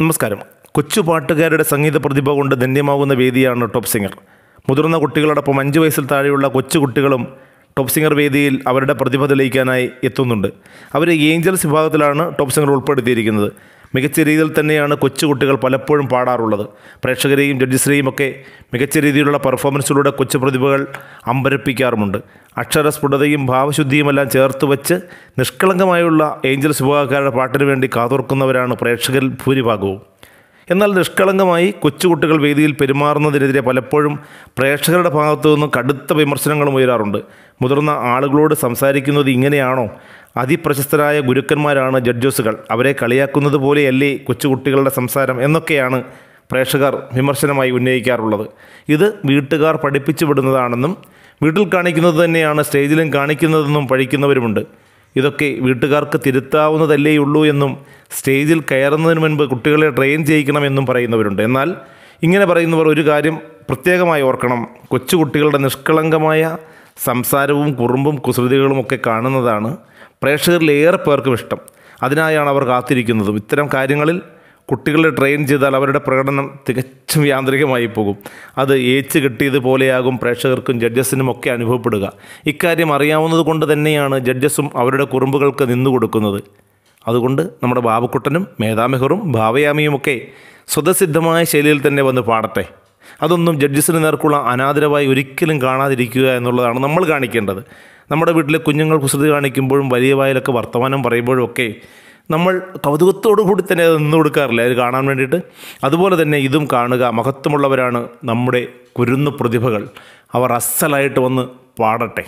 നമസ്കാരം കൊച്ചു പാട്ടുകാരുടെ സംഗീത പ്രതിഭ കൊണ്ട് ധന്യമാകുന്ന വേദിയാണ് ടോപ്പ് സിംഗർ മുതിർന്ന കുട്ടികളോടൊപ്പം അഞ്ച് വയസ്സിൽ താഴെയുള്ള കൊച്ചു കുട്ടികളും ടോപ്പ് സിംഗർ വേദിയിൽ അവരുടെ പ്രതിഭ തെളിയിക്കാനായി എത്തുന്നുണ്ട് അവരെ ഏഞ്ചൽസ് വിഭാഗത്തിലാണ് ടോപ്പ് സിംഗർ ഉൾപ്പെടുത്തിയിരിക്കുന്നത് മികച്ച രീതിയിൽ തന്നെയാണ് കൊച്ചുകുട്ടികൾ പലപ്പോഴും പാടാറുള്ളത് പ്രേക്ഷകരെയും ജഡ്ജസിനെയും ഒക്കെ മികച്ച രീതിയിലുള്ള പെർഫോമൻസിലൂടെ കൊച്ചു പ്രതിഭകൾ അമ്പരപ്പിക്കാറുമുണ്ട് അക്ഷരസ്ഫുടതയും ഭാവശുദ്ധിയുമെല്ലാം ചേർത്ത് വച്ച് നിഷ്കളങ്കമായുള്ള ഏഞ്ചൽസ് വിഭാഗക്കാരുടെ പാട്ടിനു വേണ്ടി കാതോർക്കുന്നവരാണ് പ്രേക്ഷകരിൽ ഭൂരിഭാഗവും എന്നാൽ നിഷ്കളങ്കമായി കൊച്ചുകുട്ടികൾ വേദിയിൽ പെരുമാറുന്നതിനെതിരെ പലപ്പോഴും പ്രേക്ഷകരുടെ ഭാഗത്തു നിന്നും കടുത്ത വിമർശനങ്ങളും ഉയരാറുണ്ട് മുതിർന്ന ആളുകളോട് സംസാരിക്കുന്നത് ഇങ്ങനെയാണോ അതിപ്രശസ്തരായ ഗുരുക്കന്മാരാണ് ജഡ്ജസുകൾ അവരെ കളിയാക്കുന്നത് പോലെയല്ലേ കൊച്ചുകുട്ടികളുടെ സംസാരം എന്നൊക്കെയാണ് പ്രേക്ഷകർ വിമർശനമായി ഉന്നയിക്കാറുള്ളത് ഇത് വീട്ടുകാർ പഠിപ്പിച്ചു വിടുന്നതാണെന്നും വീട്ടിൽ കാണിക്കുന്നത് തന്നെയാണ് സ്റ്റേജിലും കാണിക്കുന്നതെന്നും പഴിക്കുന്നവരുമുണ്ട് ഇതൊക്കെ വീട്ടുകാർക്ക് തിരുത്താവുന്നതല്ലേയുള്ളൂ എന്നും സ്റ്റേജിൽ കയറുന്നതിന് മുൻപ് കുട്ടികളെ ട്രെയിൻ ചെയ്യിക്കണമെന്നും പറയുന്നവരുണ്ട് എന്നാൽ ഇങ്ങനെ പറയുന്നവർ ഒരു കാര്യം പ്രത്യേകമായി ഓർക്കണം കൊച്ചുകുട്ടികളുടെ നിഷ്കളങ്കമായ സംസാരവും കുറുമ്പും കുസൃതികളും ഒക്കെ കാണുന്നതാണ് പ്രേക്ഷകരിലേറെ പേർക്കും ഇഷ്ടം അതിനായാണ് അവർ കാത്തിരിക്കുന്നതും ഇത്തരം കാര്യങ്ങളിൽ കുട്ടികളെ ട്രെയിൻ ചെയ്താൽ അവരുടെ പ്രകടനം തികച്ചും യാന്ത്രികമായി പോകും അത് ഏച്ച് കിട്ടിയതുപോലെയാകും പ്രേക്ഷകർക്കും ജഡ്ജസിനും ഒക്കെ അനുഭവപ്പെടുക ഇക്കാര്യം അറിയാവുന്നത് കൊണ്ട് തന്നെയാണ് ജഡ്ജസും അവരുടെ കുറുമ്പുകൾക്ക് നിന്നു കൊടുക്കുന്നത് അതുകൊണ്ട് നമ്മുടെ ബാബുക്കുട്ടനും മേധാമെഹറും ഭാവയാമിയുമൊക്കെ സ്വതസിദ്ധമായ ശൈലിയിൽ തന്നെ വന്ന് പാടട്ടെ അതൊന്നും ജഡ്ജസിന് നേർക്കുള്ള അനാദരവായി ഒരിക്കലും കാണാതിരിക്കുക എന്നുള്ളതാണ് നമ്മൾ കാണിക്കേണ്ടത് നമ്മുടെ വീട്ടിലെ കുഞ്ഞുങ്ങൾ കുസൃതി കാണിക്കുമ്പോഴും വലിയ വായിലൊക്കെ വർത്തമാനം പറയുമ്പോഴും ഒക്കെ നമ്മൾ കൗതുകത്തോടു കൂടി തന്നെ അത് നിന്ന് കൊടുക്കാറില്ല അത് കാണാൻ വേണ്ടിയിട്ട് അതുപോലെ തന്നെ ഇതും കാണുക മഹത്വമുള്ളവരാണ് നമ്മുടെ കുരുന്നു പ്രതിഭകൾ അവർ അസലായിട്ട് വന്ന് പാടട്ടെ